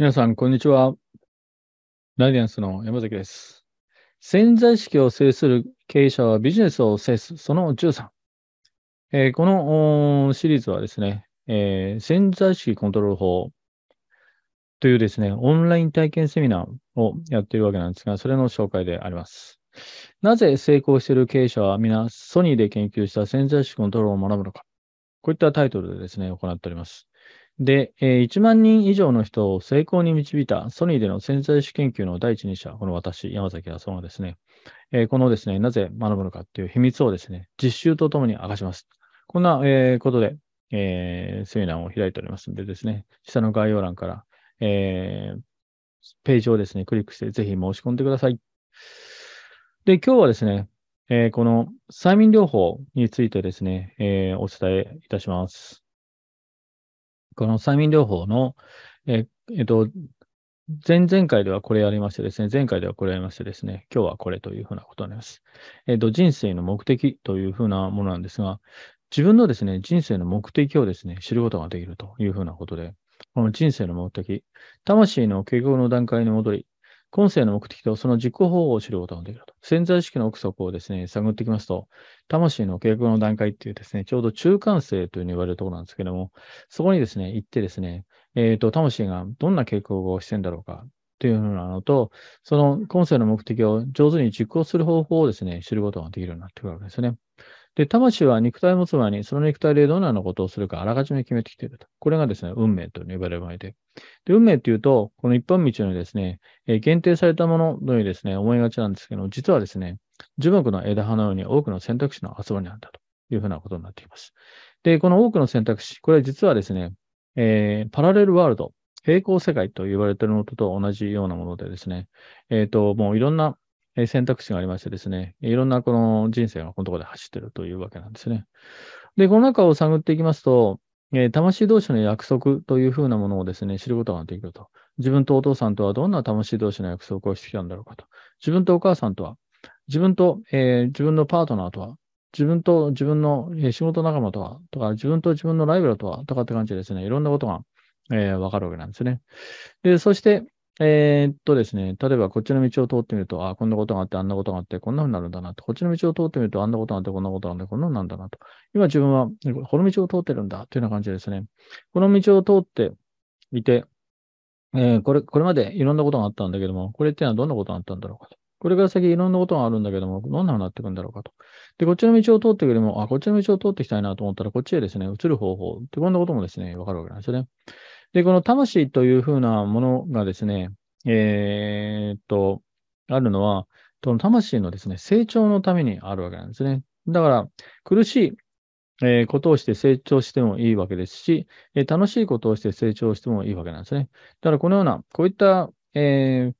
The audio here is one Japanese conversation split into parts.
皆さん、こんにちは。ライディアンスの山崎です。潜在意識を制する経営者はビジネスを制す、その13。えー、このシリーズはですね、えー、潜在意識コントロール法というですね、オンライン体験セミナーをやっているわけなんですが、それの紹介であります。なぜ成功している経営者は皆ソニーで研究した潜在意識コントロールを学ぶのか。こういったタイトルでですね、行っております。で、えー、1万人以上の人を成功に導いたソニーでの潜在識研究の第一人者、この私、山崎康夫はですね、えー、このですね、なぜ学ぶのかっていう秘密をですね、実習とともに明かします。こんな、えー、ことで、えー、セミナーを開いておりますのでですね、下の概要欄から、えー、ページをですね、クリックしてぜひ申し込んでください。で、今日はですね、えー、この催眠療法についてですね、えー、お伝えいたします。この催眠療法の、えっ、えっと、前々回ではこれやりましてですね、前回ではこれやりましてですね、今日はこれというふうなことになります。えっと、人生の目的というふうなものなんですが、自分のですね、人生の目的をですね、知ることができるというふうなことで、この人生の目的、魂の結合の段階に戻り、今世の目的とその実行方法を知ることができると。潜在意識の奥底をですね、探っていきますと、魂の計画の段階っていうですね、ちょうど中間性というふうに言われるところなんですけども、そこにですね、行ってですね、えっ、ー、と、魂がどんな計画をしてんだろうか、というのなのと、その今世の目的を上手に実行する方法をですね、知ることができるようになってくるわけですね。で、魂は肉体を持つ前に、その肉体でどのようなことをするかあらかじめ決めてきていると。これがですね、運命と呼ばれる前で。で、運命っていうと、この一般道のですね、えー、限定されたもののようにですね、思いがちなんですけど、実はですね、樹木の枝葉のように多くの選択肢の集まりなんだというふうなことになってきます。で、この多くの選択肢、これは実はですね、えー、パラレルワールド、平行世界と言われているのと同じようなものでですね、えっ、ー、と、もういろんなえ選択肢がありましてですね、いろんなこの人生がこのところで走ってるというわけなんですね。で、この中を探っていきますと、え魂同士の約束というふうなものをですね、知ることができると。自分とお父さんとはどんな魂同士の約束をしてきたんだろうかと。自分とお母さんとは、自分と、えー、自分のパートナーとは、自分と自分の仕事仲間とは、とか、自分と自分のライブルとは、とかって感じでですね、いろんなことが、えー、わかるわけなんですね。で、そして、えー、っとですね、例えばこっちの道を通ってみると、ああ、こんなことがあって、あんなことがあって、こんなふうになるんだなと。こっちの道を通ってみると、あんなことがあって、こんなことがあって、こんなふうなんだなと。今自分は、この道を通ってるんだというような感じですね。この道を通っていて、えー、これ、これまでいろんなことがあったんだけども、これってのはどんなことがあったんだろうかと。これから先いろんなことがあるんだけども、どんなふうになっていくんだろうかと。で、こっちの道を通ってくれも、あ、こっちの道を通っていきたいなと思ったら、こっちへですね、移る方法って、こんなこともですね、わかるわけなんですよね。で、この魂というふうなものがですね、えー、っと、あるのは、その魂のですね、成長のためにあるわけなんですね。だから、苦しい、えことをして成長してもいいわけですし、え楽しいことをして成長してもいいわけなんですね。だからこのような、こういった、えー、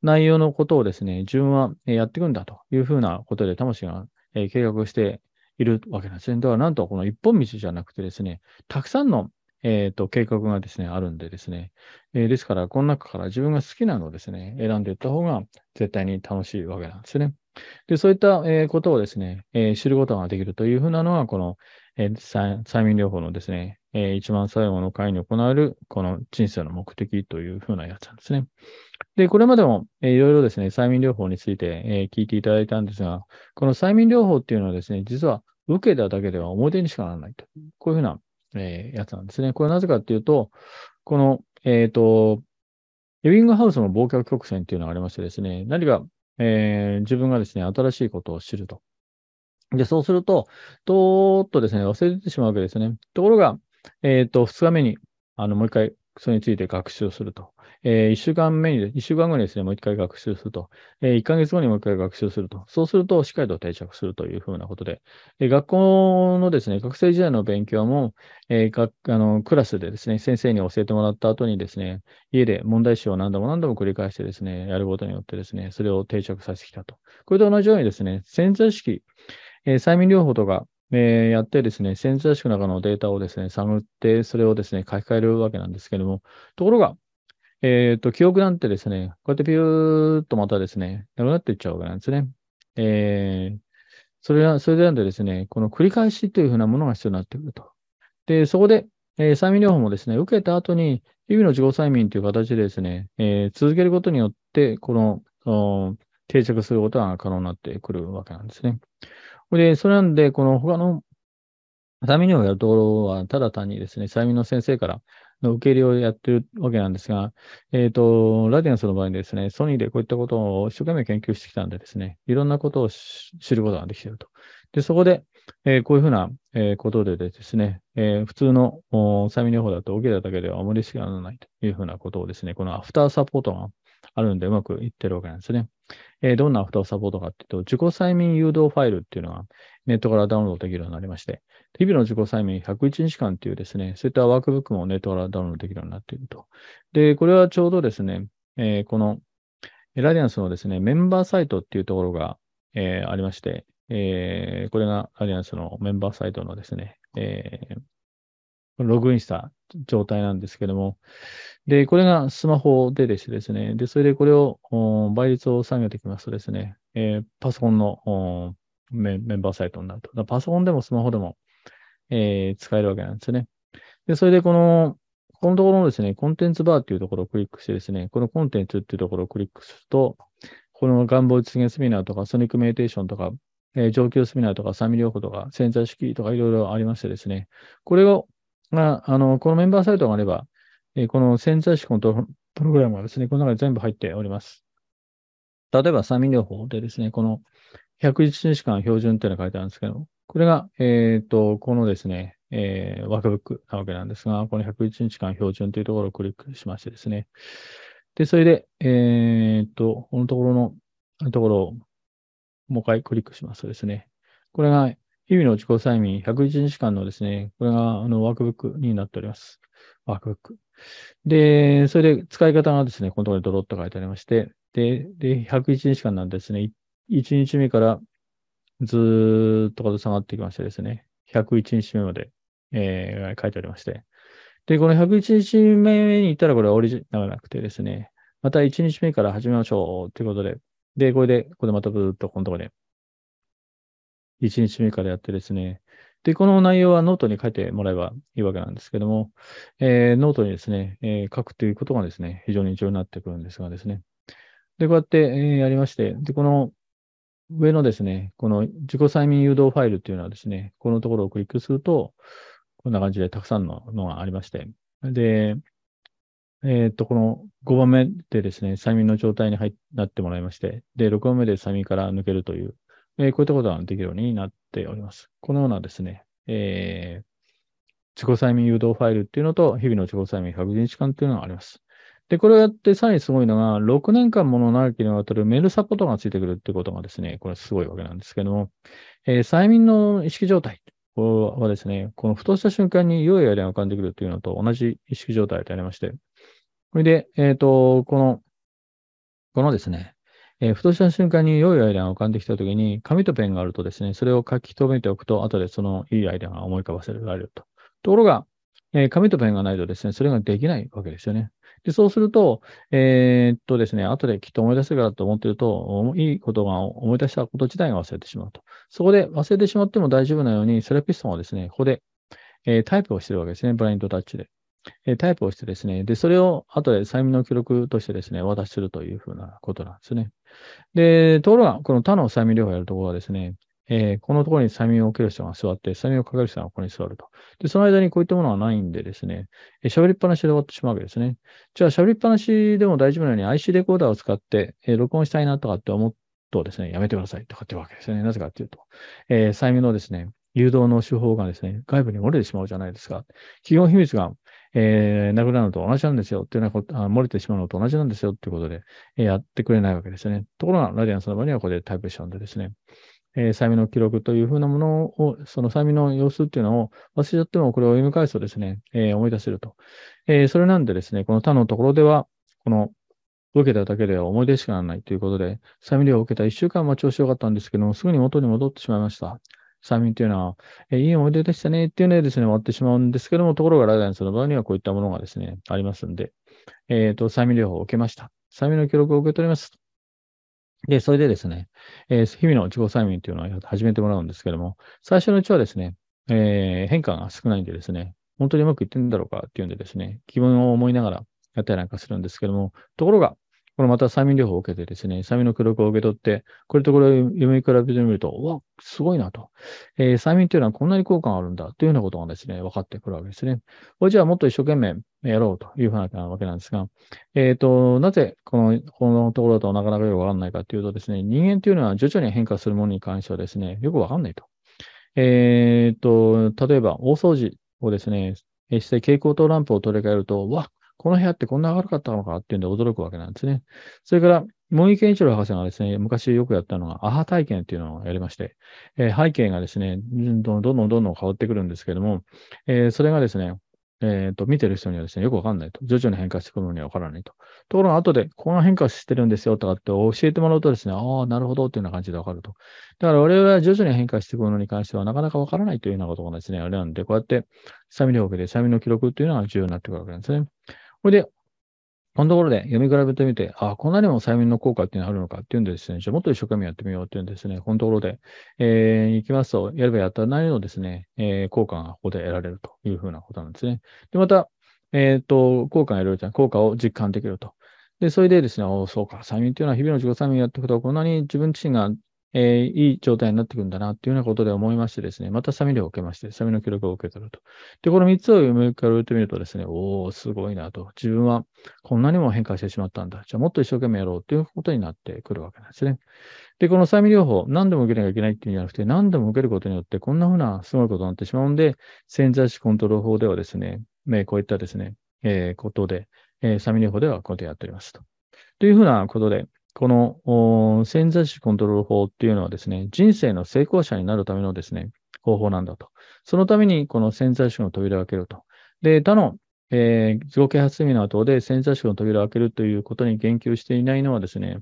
内容のことをですね、自分はやっていくんだというふうなことで魂が、え計画しているわけなんですね。だからなんとこの一本道じゃなくてですね、たくさんのえっ、ー、と、計画がですね、あるんでですね。えー、ですから、この中から自分が好きなのをですね、選んでいった方が絶対に楽しいわけなんですね。で、そういった、えことをですね、え知ることができるというふうなのが、この、え催眠療法のですね、えー、一番最後の回に行われる、この人生の目的というふうなやつなんですね。で、これまでも、えー、いろいろですね、催眠療法について、えー、聞いていただいたんですが、この催眠療法っていうのはですね、実は受けただけでは表にしかならないと。こういうふうな、えー、やつなんですね。これなぜかっていうと、この、えっ、ー、と、ウビングハウスの忘却曲線っていうのがありましてですね、何か、えー、自分がですね、新しいことを知ると。で、そうすると、とーっとですね、忘れてしまうわけですね。ところが、えっ、ー、と、二日目に、あの、もう一回、それについて学習すると。えー、1週間目に、1週間後にですね、もう一回学習すると、えー、1ヶ月後にもう一回学習すると、そうするとしっかりと定着するというふうなことで、えー、学校のですね、学生時代の勉強も、えー、あのクラスでですね、先生に教えてもらった後にですね、家で問題集を何度も何度も繰り返してですね、やることによってですね、それを定着させてきたと。これと同じようにですね、潜在意識、えー、催眠療法とか、えー、やってですね、潜在意識の中のデータをですね、探って、それをですね、書き換えるわけなんですけども、ところが、えっ、ー、と、記憶なんてですね、こうやってピューっとまたですね、なくなっていっちゃうわけなんですね。えー、それは、それでなんでですね、この繰り返しというふうなものが必要になってくると。で、そこで、えー、催眠療法もですね、受けた後に、日々の自己催眠という形でですね、えー、続けることによって、この、定着することが可能になってくるわけなんですね。で、それなんで、この他の催眠療法をやるところは、ただ単にですね、催眠の先生から、の受け入れをやってるわけなんですが、えっ、ー、と、ラディアンスの場合にですね、ソニーでこういったことを一生懸命研究してきたんでですね、いろんなことを知ることができていると。で、そこで、えー、こういうふうな、えー、ことでですね、えー、普通の催眠療法だと受けただけではあまりしかならないというふうなことをですね、このアフターサポートがあるんでうまくいってるわけなんですね。えー、どんなアフターサポートかっていうと、自己催眠誘導ファイルっていうのがネットからダウンロードできるようになりまして、日々の自己催眠101日間っていうですね、そういったワークブックもネットからダウンロードできるようになっていると。で、これはちょうどですね、えー、このラディアンスのですね、メンバーサイトっていうところが、えー、ありまして、えー、これがラディアンスのメンバーサイトのですね、えー、ログインした状態なんですけども、で、これがスマホででしてですね、で、それでこれを倍率を下げてきますとですね、えー、パソコンのメンバーサイトになると。パソコンでもスマホでも、えー、使えるわけなんですね。で、それでこの、このところのですね、コンテンツバーっていうところをクリックしてですね、このコンテンツっていうところをクリックすると、この願望実現セミナーとか、ソニックメディテーションとか、えー、上級セミナーとか、サミ療法とか、潜在意識とかいろいろありましてですね、これをまあ、あの、このメンバーサイトがあれば、えー、この潜在思考のプログラムがですね、この中に全部入っております。例えば、催眠療法でですね、この101日間標準っていうのが書いてあるんですけど、これが、えっ、ー、と、このですね、えー、ワークブックなわけなんですが、この101日間標準というところをクリックしましてですね。で、それで、えっ、ー、と、このところの、ところをもう一回クリックしますとですね、これが、日々の自己催眠101日間のですね、これがあのワークブックになっております。ワークブック。で、それで使い方がですね、このところにドロッと書いてありまして、で、で101日間なんですね、1日目からずっと下がってきましてですね、101日目まで、えー、書いてありまして、で、この101日目に行ったらこれはオリジナルなくてですね、また1日目から始めましょうということで、で、これで、ここでまたずっとこのところで1日目からやってですね、で、この内容はノートに書いてもらえばいいわけなんですけども、えー、ノートにですね、えー、書くということがですね、非常に重要になってくるんですがですね。で、こうやって、えー、やりまして、で、この上のですね、この自己催眠誘導ファイルっていうのはですね、このところをクリックすると、こんな感じでたくさんののがありまして、で、えっ、ー、と、この5番目でですね、催眠の状態に入なってもらいまして、で、6番目で催眠から抜けるという、えー、こういったことができるようになっております。このようなですね、えー、自己催眠誘導ファイルっていうのと、日々の自己催眠100日間っていうのがあります。で、これをやって、さらにすごいのが、6年間もの長きにわたるメールサポートがついてくるってことがですね、これすごいわけなんですけども、えー、催眠の意識状態はですね、このふとした瞬間に良いアイデアが浮かんでくるというのと同じ意識状態でありまして、これで、えっ、ー、と、この、このですね、えー、ふとした瞬間に良いアイデアが浮かんできたときに、紙とペンがあるとですね、それを書き留めておくと、後でその良いアイデアが思い浮かばせられると。ところが、えー、紙とペンがないとですね、それができないわけですよね。でそうすると、えー、っとですね、後できっと思い出せるからと思っていると、いいことが思い出したこと自体が忘れてしまうと。そこで忘れてしまっても大丈夫なように、セラピストもですね、ここで、えー、タイプをしてるわけですね、ブラインドタッチで。えー、タイプをしてですね、で、それを後で催眠の記録としてですね、お渡しするというふうなことなんですね。で、ところが、この他の催眠療法をやるところはですね、えー、このところに催眠を受ける人が座って、催眠をかける人がここに座ると。で、その間にこういったものはないんでですね、喋、えー、りっぱなしで終わってしまうわけですね。じゃあ喋りっぱなしでも大丈夫なように IC レコーダーを使って、えー、録音したいなとかって思うとですね、やめてくださいとかっていうわけですね。なぜかっていうと、えー、催眠のですね、誘導の手法がですね、外部に漏れてしまうじゃないですか。企業秘密がえー、殴くなるのと同じなんですよっていうようなことあ、漏れてしまうのと同じなんですよっていうことで、えー、やってくれないわけですね。ところが、ラディアンスの場合にはここでタイプションでですね、えー、催眠の記録というふうなものを、その催眠の様子っていうのを忘れちゃっても、これを読み返すとですね、えー、思い出せると。えー、それなんでですね、この他のところでは、この受けただけでは思い出しかならないということで、催眠料を受けた1週間は調子良かったんですけども、すぐに元に戻ってしまいました。催眠というのは、えいい思い出でしたねっていうのでですね、終わってしまうんですけども、ところがライダンスの場合にはこういったものがですね、ありますんで、えっ、ー、と、催眠療法を受けました。催眠の記録を受け取ります。で、それでですね、えー、日々の自己催眠というのは始めてもらうんですけども、最初のうちはですね、えー、変化が少ないんでですね、本当にうまくいってんだろうかっていうんでですね、気分を思いながらやったりなんかするんですけども、ところが、これまた催眠療法を受けてですね、催眠の記録を受け取って、これとこれを読み比べてみると、わ、すごいなと。えー、催眠というのはこんなに効果があるんだというようなことがですね、分かってくるわけですね。これじゃあもっと一生懸命やろうというふうなわけなんですが、えっ、ー、と、なぜこの、このところだとなかなかよくわかんないかというとですね、人間というのは徐々に変化するものに関してはですね、よくわかんないと。えっ、ー、と、例えば大掃除をですね、して蛍光灯ランプを取り替えると、わ、この部屋ってこんな明るかったのかっていうんで驚くわけなんですね。それから、茂木健一郎博士がですね、昔よくやったのが、アハ体験っていうのをやりまして、えー、背景がですね、どんどんどんどん変わってくるんですけども、えー、それがですね、えっ、ー、と、見てる人にはですね、よくわかんないと。徐々に変化してくるのにはわからないと。ところが後で、ここが変化してるんですよとかって教えてもらうとですね、ああ、なるほどっていうような感じでわかると。だから我々は徐々に変化してくるのに関してはなかなかわからないというようなことがですね、あれなんで、こうやって、サミ療法でサミの記録っていうのが重要になってくるわけなんですね。これで、このところで読み比べてみて、あ、こんなにも催眠の効果っていうのがあるのかっていうんでですね、じゃあもっと一生懸命やってみようっていうんですね、このところで、えー、行きますと、やればやったなりのですね、えー、効果がここで得られるというふうなことなんですね。で、また、えっ、ー、と、効果が得られるじゃん、効果を実感できると。で、それでですね、おそうか、催眠っていうのは日々の自己催眠やっていくと、こんなに自分自身がえー、いい状態になってくるんだなっていうようなことで思いましてですね、またサミ量を受けまして、サミの記録を受け取ると。で、この3つを読み比べてみるとですね、おー、すごいなと。自分はこんなにも変化してしまったんだ。じゃあもっと一生懸命やろうっていうことになってくるわけなんですね。で、このサミ療法、何度も受けなきゃいけないっていうんじゃなくて、何度も受けることによって、こんなふうなすごいことになってしまうんで、潜在視コントロール法ではですね、ねこういったですね、えー、ことで、えー、サミ療法ではこうやってやっておりますと。というふうなことで、この潜在意識コントロール法っていうのはですね、人生の成功者になるためのですね、方法なんだと。そのためにこの潜在意識の扉を開けると。で、他の、えー、自己啓発セミナー等で潜在意識の扉を開けるということに言及していないのはですね、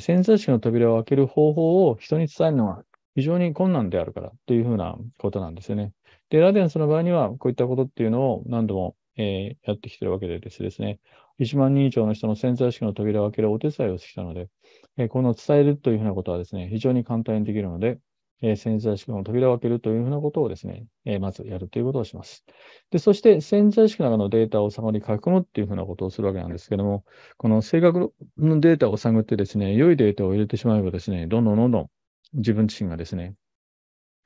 潜在意識の扉を開ける方法を人に伝えるのは非常に困難であるからというふうなことなんですよね。で、ラデンスの場合には、こういったことっていうのを何度も、えー、やってきてるわけでですね、1万人以上の人の潜在意識の扉を開けるお手伝いをしてきたので、えこの伝えるというふうなことはですね、非常に簡単にできるので、え潜在意識の扉を開けるというふうなことをですね、えまずやるということをします。で、そして潜在意識の中のデータを探り書き込むっていうふうなことをするわけなんですけども、この性格のデータを探ってですね、良いデータを入れてしまえばですね、どんどんどんどん自分自身がですね、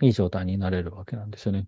いい状態になれるわけなんですよね。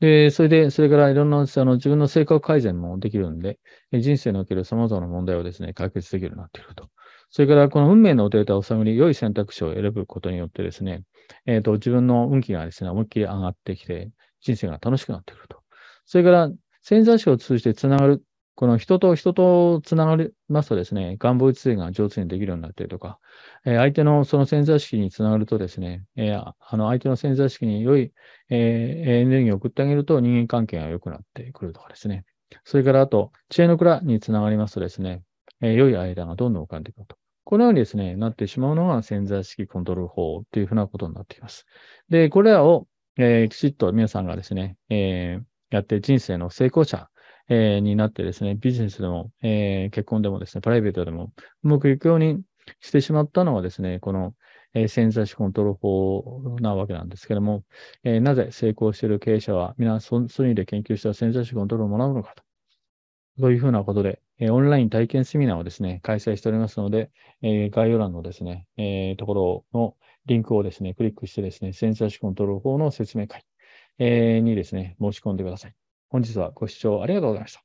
で、それで、それからいろんなあの自分の性格改善もできるんで、人生における様々な問題をですね、解決できるようになっていると。それから、この運命のデータを探り、良い選択肢を選ぶことによってですね、えっ、ー、と、自分の運気がですね、思いっきり上がってきて、人生が楽しくなってくると。それから、潜在識を通じてつながるこの人と人とつながりますとですね、願望一性が上手にできるようになっいるとか、えー、相手のその潜在意識につながるとですね、えー、あの相手の潜在意識に良い、えー、エネルギーを送ってあげると人間関係が良くなってくるとかですね。それからあと、知恵の蔵につながりますとですね、え良い間がどんどん浮かんでくると。このようにですね、なってしまうのが潜在式コントロール法というふうなことになっています。で、これらを、えきちっと皆さんがですね、えやって人生の成功者えー、になってですね、ビジネスでも、えー、結婚でもですね、プライベートでもうまくいくようにしてしまったのはですね、この、えー、潜在考コントロール法なわけなんですけども、えー、なぜ成功している経営者は皆ソソニーで研究した潜在考コントロールを学ぶのかと。そういうふうなことで、えー、オンライン体験セミナーをですね、開催しておりますので、えー、概要欄のですね、えー、ところのリンクをですね、クリックしてですね、センサーコントロール法の説明会、えー、にですね、申し込んでください。本日はご視聴ありがとうございました。